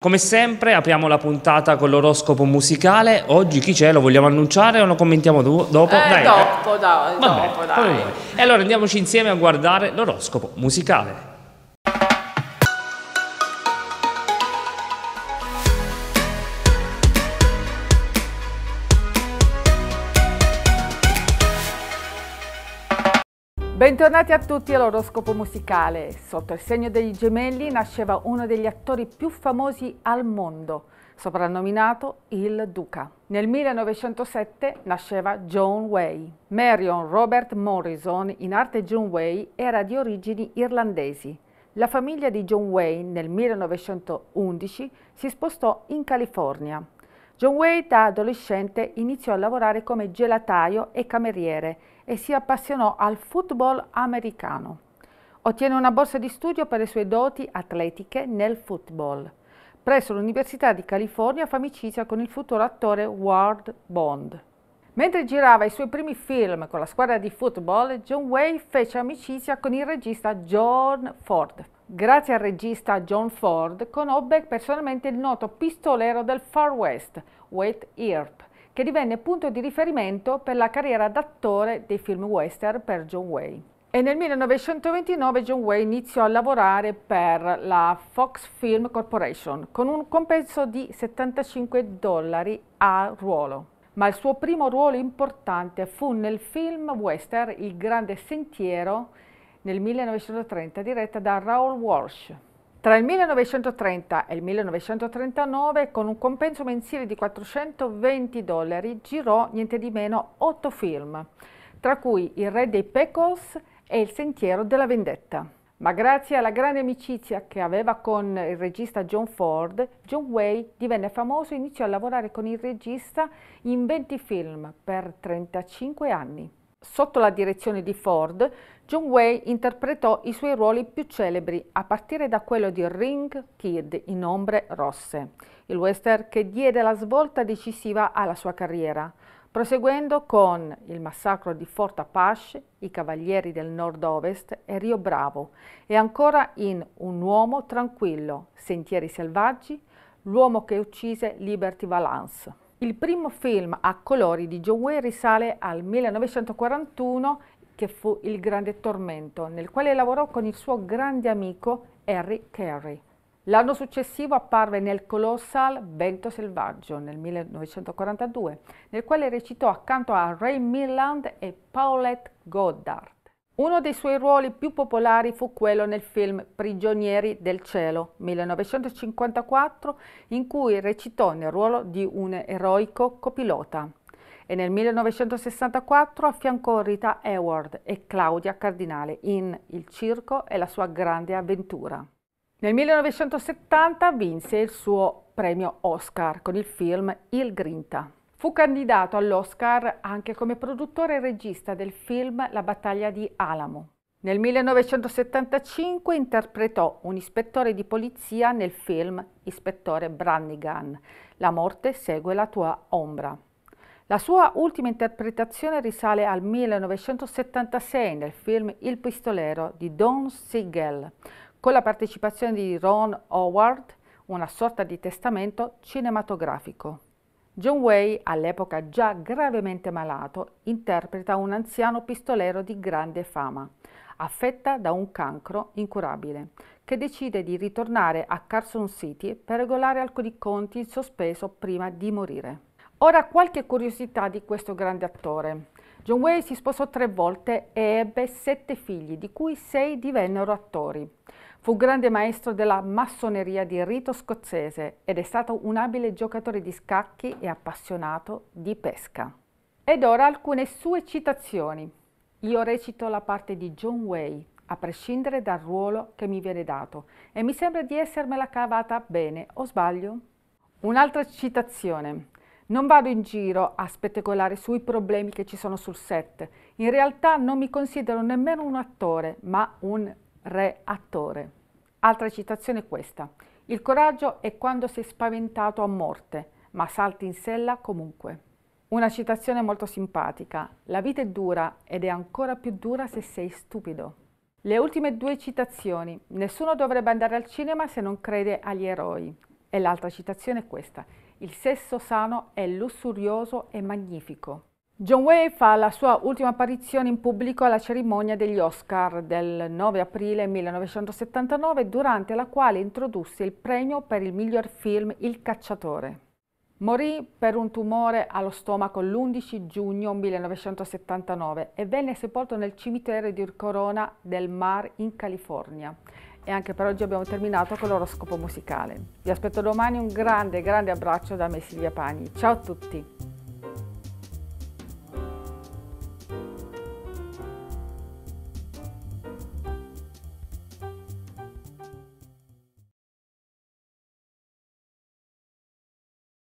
Come sempre apriamo la puntata con l'oroscopo musicale, oggi chi c'è lo vogliamo annunciare o lo commentiamo dopo? Eh, dai. dopo, dai. Vabbè, dopo, dai. E allora andiamoci insieme a guardare l'oroscopo musicale. Bentornati a tutti all'oroscopo musicale. Sotto il segno degli gemelli nasceva uno degli attori più famosi al mondo, soprannominato il Duca. Nel 1907 nasceva John Way. Marion Robert Morrison, in arte John Way, era di origini irlandesi. La famiglia di John Wayne nel 1911 si spostò in California John Way da adolescente iniziò a lavorare come gelataio e cameriere e si appassionò al football americano. Ottiene una borsa di studio per le sue doti atletiche nel football. Presso l'Università di California fa amicizia con il futuro attore Ward Bond. Mentre girava i suoi primi film con la squadra di football, John Way fece amicizia con il regista John Ford. Grazie al regista John Ford conobbe personalmente il noto pistolero del Far West, Wade Earp, che divenne punto di riferimento per la carriera d'attore dei film western per John Wayne. E nel 1929 John Wayne iniziò a lavorare per la Fox Film Corporation con un compenso di 75 dollari a ruolo. Ma il suo primo ruolo importante fu nel film western Il Grande Sentiero nel 1930 diretta da Raoul Walsh. Tra il 1930 e il 1939, con un compenso mensile di 420 dollari, girò niente di meno otto film, tra cui Il re dei Pecos e Il sentiero della vendetta. Ma grazie alla grande amicizia che aveva con il regista John Ford, John Way divenne famoso e iniziò a lavorare con il regista in 20 film per 35 anni. Sotto la direzione di Ford John Way interpretò i suoi ruoli più celebri, a partire da quello di Ring Kid in Ombre Rosse, il western che diede la svolta decisiva alla sua carriera, proseguendo con Il massacro di Fort Apache, I Cavalieri del Nord-Ovest e Rio Bravo, e ancora in Un uomo tranquillo, Sentieri selvaggi, L'uomo che uccise Liberty Valance. Il primo film a colori di John Way risale al 1941 che fu Il Grande Tormento, nel quale lavorò con il suo grande amico Harry Carey. L'anno successivo apparve nel colossal Vento Selvaggio nel 1942, nel quale recitò accanto a Ray Milland e Paulette Goddard. Uno dei suoi ruoli più popolari fu quello nel film Prigionieri del cielo 1954, in cui recitò nel ruolo di un eroico copilota e nel 1964 affiancò Rita Hayworth e Claudia Cardinale in Il circo e la sua grande avventura. Nel 1970 vinse il suo premio Oscar con il film Il Grinta. Fu candidato all'Oscar anche come produttore e regista del film La battaglia di Alamo. Nel 1975 interpretò un ispettore di polizia nel film Ispettore Brannigan, La morte segue la tua ombra. La sua ultima interpretazione risale al 1976 nel film Il pistolero di Don Siegel, con la partecipazione di Ron Howard, una sorta di testamento cinematografico. John Way, all'epoca già gravemente malato, interpreta un anziano pistolero di grande fama, affetta da un cancro incurabile, che decide di ritornare a Carson City per regolare alcuni conti in sospeso prima di morire. Ora qualche curiosità di questo grande attore. John Wayne si sposò tre volte e ebbe sette figli, di cui sei divennero attori. Fu grande maestro della massoneria di rito scozzese ed è stato un abile giocatore di scacchi e appassionato di pesca. Ed ora alcune sue citazioni. Io recito la parte di John Way, a prescindere dal ruolo che mi viene dato, e mi sembra di essermela cavata bene, o sbaglio? Un'altra citazione. Non vado in giro a spettacolare sui problemi che ci sono sul set. In realtà non mi considero nemmeno un attore, ma un reattore. Altra citazione è questa. Il coraggio è quando sei spaventato a morte, ma salti in sella comunque. Una citazione molto simpatica. La vita è dura ed è ancora più dura se sei stupido. Le ultime due citazioni. Nessuno dovrebbe andare al cinema se non crede agli eroi. E l'altra citazione è questa. Il sesso sano è lussurioso e magnifico. John Way fa la sua ultima apparizione in pubblico alla cerimonia degli Oscar del 9 aprile 1979, durante la quale introdusse il premio per il miglior film Il cacciatore. Morì per un tumore allo stomaco l'11 giugno 1979 e venne sepolto nel cimitero di Corona del Mar in California e anche per oggi abbiamo terminato con l'oroscopo musicale. Vi aspetto domani un grande, grande abbraccio da me Silvia Pani. Ciao a tutti!